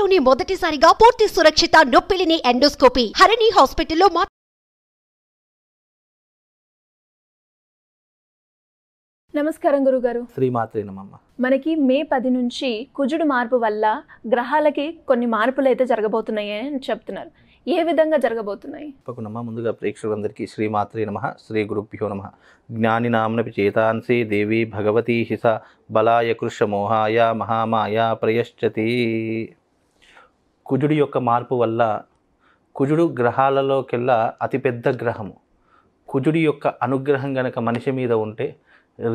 దేశంలోనే మొదటిసారిగా పూర్తి సురక్షిత నొప్పిలిని ఎండోస్కోపీ హరిణి హాస్పిటల్లో మా నమస్కారం గురుగారు శ్రీమాత్రే నమమ్మ మనకి మే పది నుంచి కుజుడు మార్పు వల్ల గ్రహాలకి కొన్ని మార్పులు అయితే జరగబోతున్నాయి అని చెప్తున్నారు ఏ విధంగా జరగబోతున్నాయి తప్పకుండా ముందుగా ప్రేక్షకులందరికీ శ్రీమాత్రే నమ శ్రీ గురుభ్యో నమ జ్ఞాని నామన చేతాన్సే దేవి భగవతి హిస బలాయ మోహాయ మహామాయ ప్రయశ్చతి కుజుడి యొక్క మార్పు వల్ల కుజుడు గ్రహాలలోకెల్లా అతిపెద్ద గ్రహము కుజుడి యొక్క అనుగ్రహం గనక మనిషి మీద ఉంటే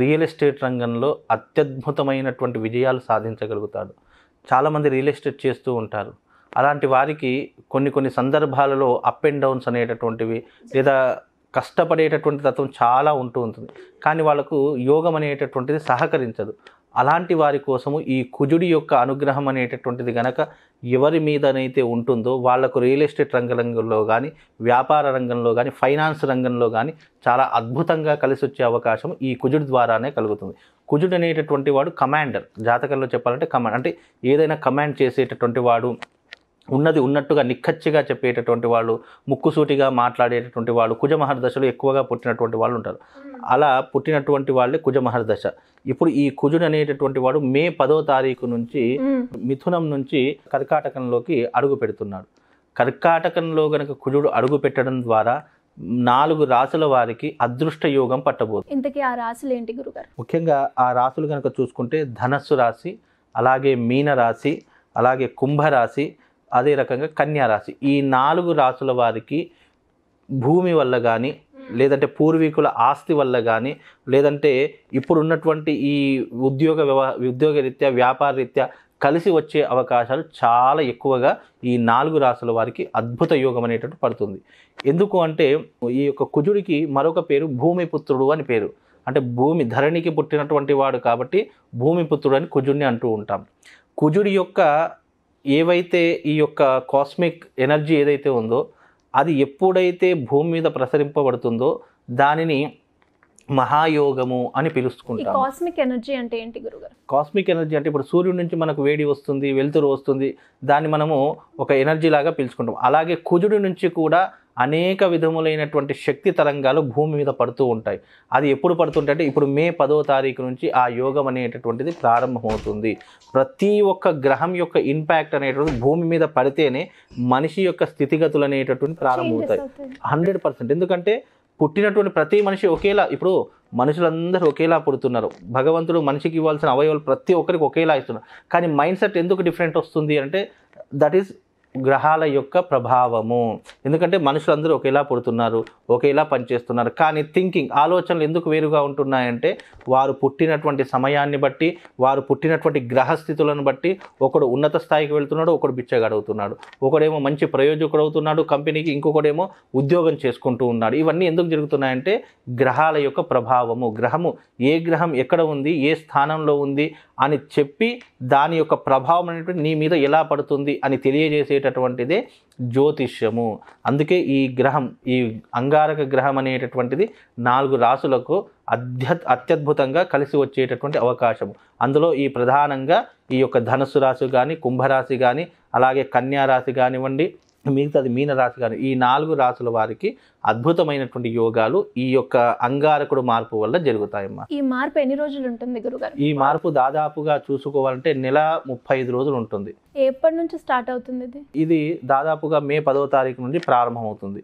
రియల్ ఎస్టేట్ రంగంలో అత్యద్భుతమైనటువంటి విజయాలు సాధించగలుగుతాడు చాలామంది రియల్ ఎస్టేట్ చేస్తూ ఉంటారు అలాంటి వారికి కొన్ని కొన్ని సందర్భాలలో అప్ అండ్ డౌన్స్ అనేటటువంటివి లేదా కష్టపడేటటువంటి తత్వం చాలా ఉంటూ ఉంటుంది కానీ వాళ్ళకు యోగం అనేటటువంటిది సహకరించదు అలాంటి వారి కోసము ఈ కుజుడి యొక్క అనుగ్రహం అనేటటువంటిది కనుక ఎవరి మీదనైతే ఉంటుందో వాళ్లకు రియల్ ఎస్టేట్ రంగ రంగంలో కానీ వ్యాపార రంగంలో కానీ ఫైనాన్స్ రంగంలో కానీ చాలా అద్భుతంగా కలిసి వచ్చే అవకాశం ఈ కుజుడి ద్వారానే కలుగుతుంది కుజుడు అనేటటువంటి వాడు కమాండర్ జాతకంలో చెప్పాలంటే కమాండ్ అంటే ఏదైనా కమాండ్ చేసేటటువంటి వాడు ఉన్నది ఉన్నట్టుగా నిక్కచ్చిగా చెప్పేటటువంటి వాళ్ళు ముక్కుసూటిగా మాట్లాడేటటువంటి వాళ్ళు కుజమహర్దశలు ఎక్కువగా పుట్టినటువంటి వాళ్ళు ఉంటారు అలా పుట్టినటువంటి వాళ్ళే కుజమహర్దశ ఇప్పుడు ఈ కుజుడు అనేటటువంటి వాడు మే పదో తారీఖు నుంచి మిథునం నుంచి కర్కాటకంలోకి అడుగు పెడుతున్నాడు కర్కాటకంలో గనక కుజుడు అడుగు పెట్టడం ద్వారా నాలుగు రాసుల వారికి అదృష్ట యోగం పట్టబోదు ఇంతకీ ఆ రాసులు ఏంటి గురుగారు ముఖ్యంగా ఆ రాసులు కనుక చూసుకుంటే ధనస్సు రాశి అలాగే మీన రాశి అలాగే కుంభ రాశి అదే రకంగా కన్యా రాశి ఈ నాలుగు రాసుల వారికి భూమి వల్ల కానీ లేదంటే పూర్వీకుల ఆస్తి వల్ల కానీ లేదంటే ఇప్పుడు ఉన్నటువంటి ఈ ఉద్యోగ వ్యవ ఉద్యోగ రీత్యా వ్యాపార రీత్యా కలిసి వచ్చే అవకాశాలు చాలా ఎక్కువగా ఈ నాలుగు రాసుల వారికి అద్భుత యోగం అనేటట్టు పడుతుంది ఎందుకు అంటే ఈ యొక్క కుజుడికి మరొక పేరు భూమిపుత్రుడు అని పేరు అంటే భూమి ధరణికి పుట్టినటువంటి వాడు కాబట్టి భూమిపుత్రుడు అని కుజుడిని అంటూ ఉంటాం కుజుడి యొక్క ఏవైతే ఈ యొక్క కాస్మిక్ ఎనర్జీ ఏదైతే ఉందో అది ఎప్పుడైతే భూమి మీద ప్రసరింపబడుతుందో దానిని మహాయోగము అని పిలుచుకుంటాం కాస్మిక్ ఎనర్జీ అంటే ఏంటి గురుగారు కాస్మిక్ ఎనర్జీ అంటే ఇప్పుడు సూర్యుడి నుంచి మనకు వేడి వస్తుంది వెలుతురు వస్తుంది దాన్ని మనము ఒక ఎనర్జీ లాగా పిలుచుకుంటాం అలాగే కుజుడి నుంచి కూడా అనేక విధములైనటువంటి శక్తి తరంగాలు భూమి మీద పడుతూ ఉంటాయి అది ఎప్పుడు పడుతుంటే ఇప్పుడు మే పదో తారీఖు నుంచి ఆ యోగం అనేటటువంటిది ప్రారంభమవుతుంది ప్రతి ఒక్క గ్రహం యొక్క ఇంపాక్ట్ అనేటువంటి భూమి మీద పడితేనే మనిషి యొక్క స్థితిగతులు అనేటటువంటి ప్రారంభమవుతాయి హండ్రెడ్ పర్సెంట్ ఎందుకంటే పుట్టినటువంటి ప్రతి మనిషి ఒకేలా ఇప్పుడు మనుషులందరూ ఒకేలా పుడుతున్నారు భగవంతుడు మనిషికి ఇవ్వాల్సిన అవయవాలు ప్రతి ఒక్కరికి ఒకేలా ఇస్తున్నారు కానీ మైండ్ సెట్ ఎందుకు డిఫరెంట్ వస్తుంది అంటే దట్ ఈస్ గ్రహాల యొక్క ప్రభావము ఎందుకంటే మనుషులందరూ ఒకేలా పుడుతున్నారు ఒకేలా పనిచేస్తున్నారు కానీ థింకింగ్ ఆలోచనలు ఎందుకు వేరుగా ఉంటున్నాయంటే వారు పుట్టినటువంటి సమయాన్ని బట్టి వారు పుట్టినటువంటి గ్రహస్థితులను బట్టి ఒకడు ఉన్నత స్థాయికి వెళ్తున్నాడు ఒకడు బిచ్చగడుగుతున్నాడు ఒకడేమో మంచి ప్రయోజకుడు అవుతున్నాడు కంపెనీకి ఇంకొకడేమో ఉద్యోగం చేసుకుంటూ ఉన్నాడు ఇవన్నీ ఎందుకు జరుగుతున్నాయంటే గ్రహాల యొక్క ప్రభావము గ్రహము ఏ గ్రహం ఎక్కడ ఉంది ఏ స్థానంలో ఉంది అని చెప్పి దాని యొక్క ప్రభావం అనేటువంటి నీ మీద ఎలా పడుతుంది అని తెలియజేసే చేసేటటువంటిది జ్యోతిష్యము అందుకే ఈ గ్రహం ఈ అంగారక గ్రహం అనేటటువంటిది నాలుగు రాసులకు అత్య అత్యద్భుతంగా కలిసి వచ్చేటటువంటి అవకాశం అందులో ఈ ప్రధానంగా ఈ యొక్క ధనుసు రాశి కానీ కుంభరాశి కానీ అలాగే కన్యా రాశి కానివ్వండి మిగతాది మీనరాశి గారు ఈ నాలుగు రాసుల వారికి అద్భుతమైనటువంటి యోగాలు ఈ యొక్క అంగారకుడు మార్పు వల్ల జరుగుతాయమ్మా ఈ మార్పు ఎన్ని రోజులు ఉంటుంది గురుగారు ఈ మార్పు దాదాపుగా చూసుకోవాలంటే నెల ముప్పై ఐదు రోజులు ఉంటుంది ఎప్పటి నుంచి స్టార్ట్ అవుతుంది ఇది ఇది దాదాపుగా మే పదో తారీఖు నుండి ప్రారంభమవుతుంది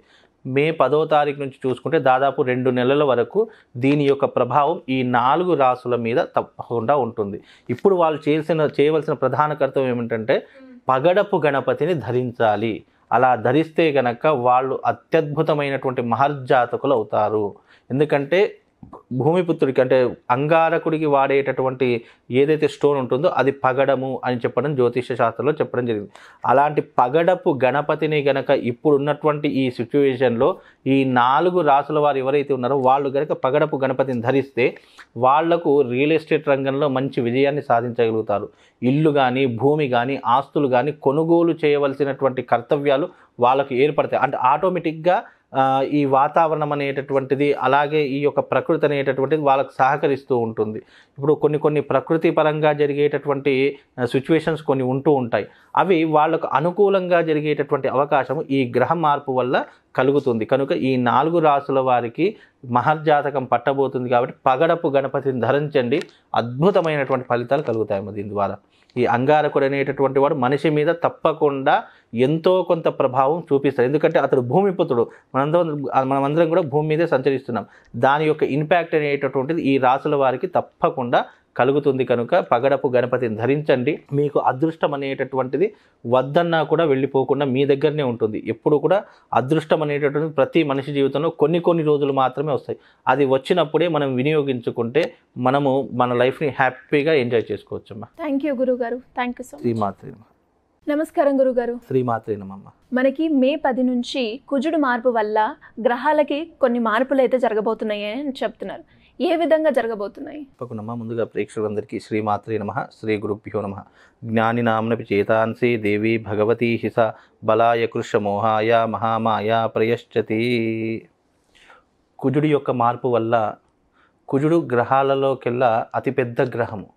మే పదో తారీఖు నుంచి చూసుకుంటే దాదాపు రెండు నెలల వరకు దీని యొక్క ప్రభావం ఈ నాలుగు రాసుల మీద తప్పకుండా ఉంటుంది ఇప్పుడు వాళ్ళు చేసిన చేయవలసిన ప్రధాన కర్తవ్యం ఏమిటంటే పగడపు గణపతిని ధరించాలి అలా ధరిస్తే గనక వాళ్ళు అత్యద్భుతమైనటువంటి మహర్జాతకులు అవుతారు ఎందుకంటే భూమిపుత్రుడికి అంటే అంగారకుడికి వాడేటటువంటి ఏదైతే స్టోన్ ఉంటుందో అది పగడము అని చెప్పడం జ్యోతిష శాస్త్రంలో చెప్పడం జరిగింది అలాంటి పగడపు గణపతిని గనక ఇప్పుడు ఉన్నటువంటి ఈ సిచ్యువేషన్లో ఈ నాలుగు రాసుల వారు ఎవరైతే ఉన్నారో వాళ్ళు గనక పగడపు గణపతిని ధరిస్తే వాళ్లకు రియల్ ఎస్టేట్ రంగంలో మంచి విజయాన్ని సాధించగలుగుతారు ఇల్లు కానీ భూమి కానీ ఆస్తులు కానీ కొనుగోలు చేయవలసినటువంటి కర్తవ్యాలు వాళ్ళకు ఏర్పడతాయి అంటే ఆటోమేటిక్గా ఈ వాతావరణం అనేటటువంటిది అలాగే ఈ యొక్క ప్రకృతి అనేటటువంటిది వాళ్ళకు సహకరిస్తూ ఉంటుంది ఇప్పుడు కొన్ని కొన్ని ప్రకృతి పరంగా జరిగేటటువంటి సిచ్యువేషన్స్ కొన్ని ఉంటూ ఉంటాయి అవి వాళ్ళకు అనుకూలంగా జరిగేటటువంటి అవకాశం ఈ గ్రహ మార్పు వల్ల కలుగుతుంది కనుక ఈ నాలుగు రాసుల వారికి మహర్జాతకం పట్టబోతుంది కాబట్టి పగడపు గణపతిని ధరించండి అద్భుతమైనటువంటి ఫలితాలు కలుగుతాయి దీని ద్వారా ఈ అంగారకుడు అనేటటువంటి వాడు మనిషి మీద తప్పకుండా ఎంతో కొంత ప్రభావం చూపిస్తారు ఎందుకంటే అతడు భూమిపుతుడు మనందరం మనమందరం కూడా భూమి మీదే సంచరిస్తున్నాం దాని యొక్క ఇంపాక్ట్ అనేటటువంటిది ఈ రాసుల వారికి తప్పకుండా కలుగుతుంది కనుక పగడపు గణపతిని ధరించండి మీకు అదృష్టం అనేటటువంటిది వద్దన్నా కూడా వెళ్ళిపోకుండా మీ దగ్గరనే ఉంటుంది ఎప్పుడు కూడా అదృష్టం అనేటటువంటిది ప్రతి మనిషి జీవితంలో కొన్ని కొన్ని రోజులు మాత్రమే వస్తాయి అది వచ్చినప్పుడే మనం వినియోగించుకుంటే మనము మన లైఫ్ని హ్యాపీగా ఎంజాయ్ అమ్మా థ్యాంక్ యూ గురుగారు థ్యాంక్ యూ సో మచ్ నమస్కారం గురుగారు శ్రీమాత్రే నమమ్మ మనకి మే పది నుంచి కుజుడు మార్పు వల్ల గ్రహాలకి కొన్ని మార్పులు అయితే జరగబోతున్నాయి అని చెప్తున్నారు ఏ విధంగా జరగబోతున్నాయి తప్పకుండా ముందుగా ప్రేక్షకులందరికీ శ్రీమాత్రే నమ శ్రీ గురుభ్యో నమ జ్ఞాని నామ్నపి చేతాన్సి దేవి భగవతి హిస బలాయ కృష మోహాయ మహామాయ ప్రయశ్చతి కుజుడి యొక్క మార్పు వల్ల కుజుడు గ్రహాలలోకెల్లా అతిపెద్ద గ్రహము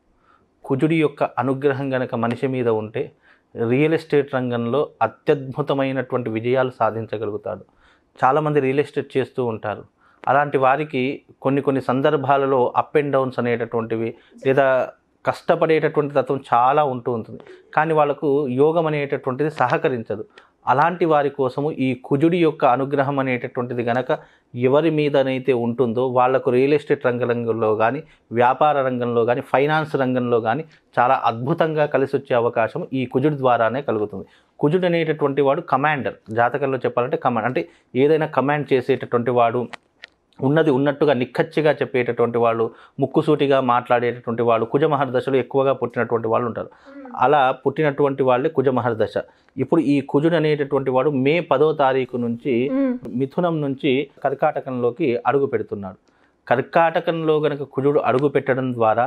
కుజుడి యొక్క అనుగ్రహం గనక మనిషి మీద ఉంటే రియల్ ఎస్టేట్ రంగంలో అత్యద్భుతమైనటువంటి విజయాలు సాధించగలుగుతాడు చాలామంది రియల్ ఎస్టేట్ చేస్తూ ఉంటారు అలాంటి వారికి కొన్ని కొన్ని సందర్భాలలో అప్ అండ్ డౌన్స్ అనేటటువంటివి లేదా కష్టపడేటటువంటి తత్వం చాలా ఉంటూ ఉంటుంది కానీ వాళ్ళకు యోగం అనేటటువంటిది సహకరించదు అలాంటి వారి కోసము ఈ కుజుడి యొక్క అనుగ్రహం అనేటటువంటిది కనుక ఎవరి మీదనైతే ఉంటుందో వాళ్లకు రియల్ ఎస్టేట్ రంగంలో కానీ వ్యాపార రంగంలో కానీ ఫైనాన్స్ రంగంలో కానీ చాలా అద్భుతంగా కలిసి వచ్చే అవకాశం ఈ కుజుడి ద్వారానే కలుగుతుంది కుజుడు అనేటటువంటి వాడు కమాండర్ జాతకంలో చెప్పాలంటే కమాండ్ అంటే ఏదైనా కమాండ్ చేసేటటువంటి వాడు ఉన్నది ఉన్నట్టుగా నిక్కచ్చిగా చెప్పేటటువంటి వాళ్ళు ముక్కుసూటిగా మాట్లాడేటటువంటి వాళ్ళు కుజమహర్దశలో ఎక్కువగా పుట్టినటువంటి వాళ్ళు ఉంటారు అలా పుట్టినటువంటి వాళ్ళే కుజమహర్దశ ఇప్పుడు ఈ కుజుడు అనేటటువంటి వాడు మే పదో తారీఖు నుంచి మిథునం నుంచి కర్కాటకంలోకి అడుగు పెడుతున్నాడు కర్కాటకంలో గనక కుజుడు అడుగు పెట్టడం ద్వారా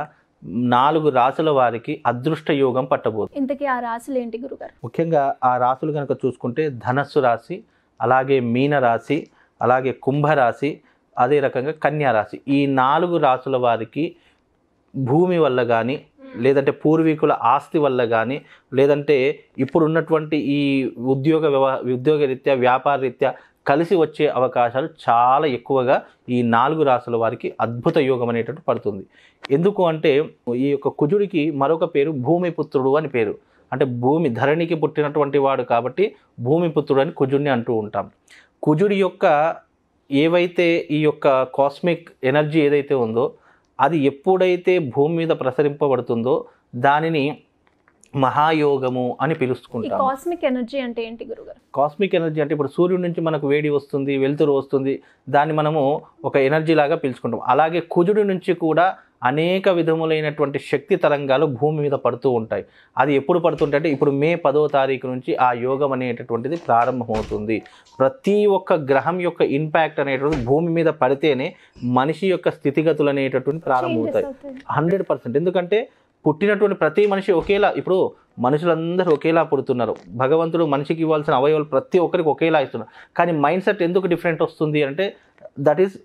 నాలుగు రాసుల వారికి అదృష్ట యోగం పట్టబోదు ఇంతకీ ఆ రాసులు ఏంటి గురుగారు ముఖ్యంగా ఆ రాసులు కనుక చూసుకుంటే ధనస్సు రాశి అలాగే మీన రాశి అలాగే కుంభరాశి అదే రకంగా కన్యారాశి ఈ నాలుగు రాసుల వారికి భూమి వల్ల కానీ లేదంటే పూర్వీకుల ఆస్తి వల్ల కానీ లేదంటే ఇప్పుడున్నటువంటి ఈ ఉద్యోగ వ్యవ రీత్యా వ్యాపార రీత్యా కలిసి వచ్చే అవకాశాలు చాలా ఎక్కువగా ఈ నాలుగు రాసుల వారికి అద్భుత యోగం అనేటట్టు పడుతుంది ఎందుకు అంటే ఈ యొక్క కుజుడికి మరొక పేరు భూమిపుత్రుడు అని పేరు అంటే భూమి ధరణికి పుట్టినటువంటి వాడు కాబట్టి భూమిపుత్రుడు అని కుజుడిని అంటూ ఉంటాం కుజుడి యొక్క ఏవైతే ఈ యొక్క కాస్మిక్ ఎనర్జీ ఏదైతే ఉందో అది ఎప్పుడైతే భూమి మీద ప్రసరింపబడుతుందో దానిని మహాయోగము అని పిలుచుకుంటాం కాస్మిక్ ఎనర్జీ అంటే ఏంటి గురుగారు కాస్మిక్ ఎనర్జీ అంటే ఇప్పుడు సూర్యుడి నుంచి మనకు వేడి వస్తుంది వెలుతురు వస్తుంది దాన్ని మనము ఒక ఎనర్జీ లాగా పిలుచుకుంటాం అలాగే కుజుడి నుంచి కూడా అనేక విధములైనటువంటి శక్తి తరంగాలు భూమి మీద పడుతూ ఉంటాయి అది ఎప్పుడు పడుతుంటే ఇప్పుడు మే పదో తారీఖు నుంచి ఆ యోగం అనేటటువంటిది ప్రారంభమవుతుంది ప్రతి ఒక్క గ్రహం యొక్క ఇంపాక్ట్ అనేటువంటి భూమి మీద పడితేనే మనిషి యొక్క స్థితిగతులు అనేటటువంటి ప్రారంభమవుతాయి హండ్రెడ్ పర్సెంట్ ఎందుకంటే పుట్టినటువంటి ప్రతి మనిషి ఒకేలా ఇప్పుడు మనుషులందరూ ఒకేలా పుడుతున్నారు భగవంతుడు మనిషికి ఇవ్వాల్సిన అవయవాలు ప్రతి ఒక్కరికి ఒకేలా ఇస్తున్నారు కానీ మైండ్ సెట్ ఎందుకు డిఫరెంట్ వస్తుంది అంటే దట్ ఈస్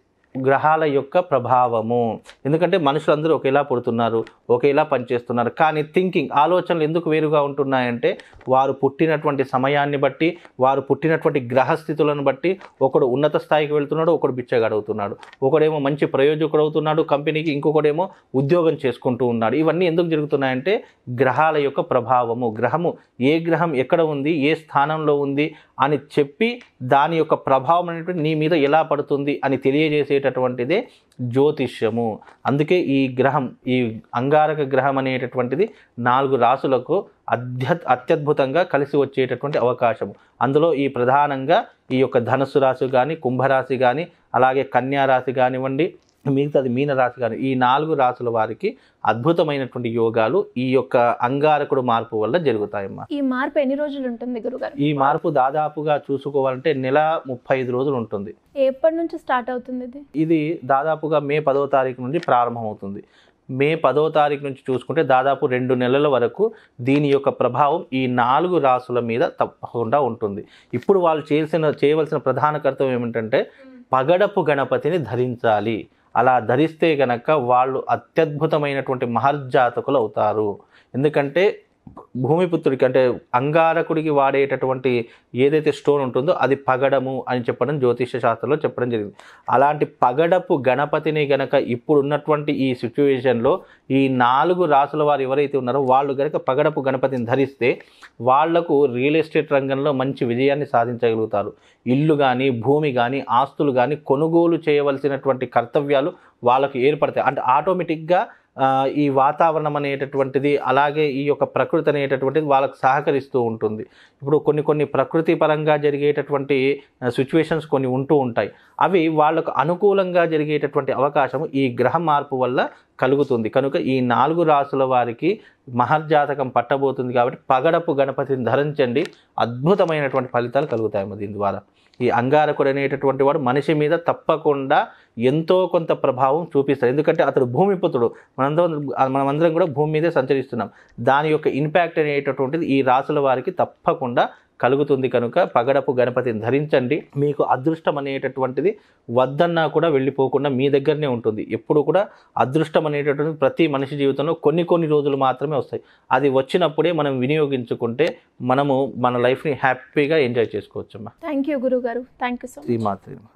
గ్రహాల యొక్క ప్రభావము ఎందుకంటే మనుషులందరూ ఒకేలా పుడుతున్నారు ఒకేలా పనిచేస్తున్నారు కానీ థింకింగ్ ఆలోచనలు ఎందుకు వేరుగా ఉంటున్నాయంటే వారు పుట్టినటువంటి సమయాన్ని బట్టి వారు పుట్టినటువంటి గ్రహస్థితులను బట్టి ఒకడు ఉన్నత స్థాయికి వెళ్తున్నాడు ఒకడు బిచ్చగడవుతున్నాడు ఒకడేమో మంచి ప్రయోజకుడు అవుతున్నాడు కంపెనీకి ఇంకొకడేమో ఉద్యోగం చేసుకుంటూ ఉన్నాడు ఇవన్నీ ఎందుకు జరుగుతున్నాయంటే గ్రహాల యొక్క ప్రభావము గ్రహము ఏ గ్రహం ఎక్కడ ఉంది ఏ స్థానంలో ఉంది అని చెప్పి దాని యొక్క ప్రభావం అనేటువంటి నీ మీద ఎలా పడుతుంది అని తెలియజేసేటటువంటిదే జ్యోతిష్యము అందుకే ఈ గ్రహం ఈ అంగారక గ్రహం అనేటటువంటిది నాలుగు రాసులకు అధ్య అత్యద్భుతంగా కలిసి వచ్చేటటువంటి అవకాశం అందులో ఈ ప్రధానంగా ఈ యొక్క ధనుసు రాశి కానీ కుంభరాశి కానీ అలాగే కన్యా రాశి కానివ్వండి మిగతాది మీనరాశి గారు ఈ నాలుగు రాసుల వారికి అద్భుతమైనటువంటి యోగాలు ఈ యొక్క అంగారకుడు మార్పు వల్ల జరుగుతాయమ్మా ఈ మార్పు ఎన్ని రోజులు ఉంటుంది గురుగారు ఈ మార్పు దాదాపుగా చూసుకోవాలంటే నెల ముప్పై ఐదు రోజులు ఉంటుంది ఎప్పటి నుంచి స్టార్ట్ అవుతుంది ఇది ఇది దాదాపుగా మే పదో తారీఖు నుండి ప్రారంభమవుతుంది మే పదో తారీఖు నుంచి చూసుకుంటే దాదాపు రెండు నెలల వరకు దీని యొక్క ప్రభావం ఈ నాలుగు రాసుల మీద తప్పకుండా ఉంటుంది ఇప్పుడు వాళ్ళు చేసిన చేయవలసిన ప్రధాన కర్తవ్యం ఏమిటంటే పగడపు గణపతిని ధరించాలి అలా ధరిస్తే గనక వాళ్ళు అత్యద్భుతమైనటువంటి మహర్జాతకులు అవుతారు ఎందుకంటే భూమిపుత్రుడికి అంటే అంగారకుడికి వాడేటటువంటి ఏదైతే స్టోన్ ఉంటుందో అది పగడము అని చెప్పడం జ్యోతిష శాస్త్రంలో చెప్పడం జరిగింది అలాంటి పగడపు గణపతిని గనక ఇప్పుడున్నటువంటి ఈ సిచ్యువేషన్లో ఈ నాలుగు రాసుల వారు ఎవరైతే ఉన్నారో వాళ్ళు గనక పగడపు గణపతిని ధరిస్తే వాళ్లకు రియల్ ఎస్టేట్ రంగంలో మంచి విజయాన్ని సాధించగలుగుతారు ఇల్లు కానీ భూమి కానీ ఆస్తులు కానీ కొనుగోలు చేయవలసినటువంటి కర్తవ్యాలు వాళ్ళకు ఏర్పడతాయి అంటే ఆటోమేటిక్గా ఈ వాతావరణం అనేటటువంటిది అలాగే ఈ యొక్క ప్రకృతి అనేటటువంటిది వాళ్ళకు సహకరిస్తూ ఉంటుంది ఇప్పుడు కొన్ని కొన్ని ప్రకృతి పరంగా జరిగేటటువంటి సిచ్యువేషన్స్ కొన్ని ఉంటూ ఉంటాయి అవి వాళ్ళకు అనుకూలంగా జరిగేటటువంటి అవకాశం ఈ గ్రహ మార్పు వల్ల కలుగుతుంది కనుక ఈ నాలుగు రాసుల వారికి మహర్జాతకం పట్టబోతుంది కాబట్టి పగడపు గణపతిని ధరించండి అద్భుతమైనటువంటి ఫలితాలు కలుగుతాయి దీని ద్వారా ఈ అంగారకుడు అనేటటువంటి వాడు మనిషి మీద తప్పకుండా ఎంతో కొంత ప్రభావం చూపిస్తారు ఎందుకంటే అతడు భూమిపుతుడు మనందరం మనమందరం కూడా భూమి మీదే సంచరిస్తున్నాం దాని యొక్క ఇంపాక్ట్ అనేటటువంటిది ఈ రాసుల వారికి తప్పకుండా కలుగుతుంది కనుక పగడపు గణపతిని ధరించండి మీకు అదృష్టం అనేటటువంటిది వద్దన్నా కూడా వెళ్ళిపోకుండా మీ దగ్గరనే ఉంటుంది ఎప్పుడు కూడా అదృష్టం అనేటటువంటి ప్రతి మనిషి జీవితంలో కొన్ని కొన్ని రోజులు మాత్రమే వస్తాయి అది వచ్చినప్పుడే మనం వినియోగించుకుంటే మనము మన లైఫ్ని హ్యాపీగా ఎంజాయ్ చేసుకోవచ్చమ్మా థ్యాంక్ యూ గురుగారు థ్యాంక్ యూ సో మాత్రమే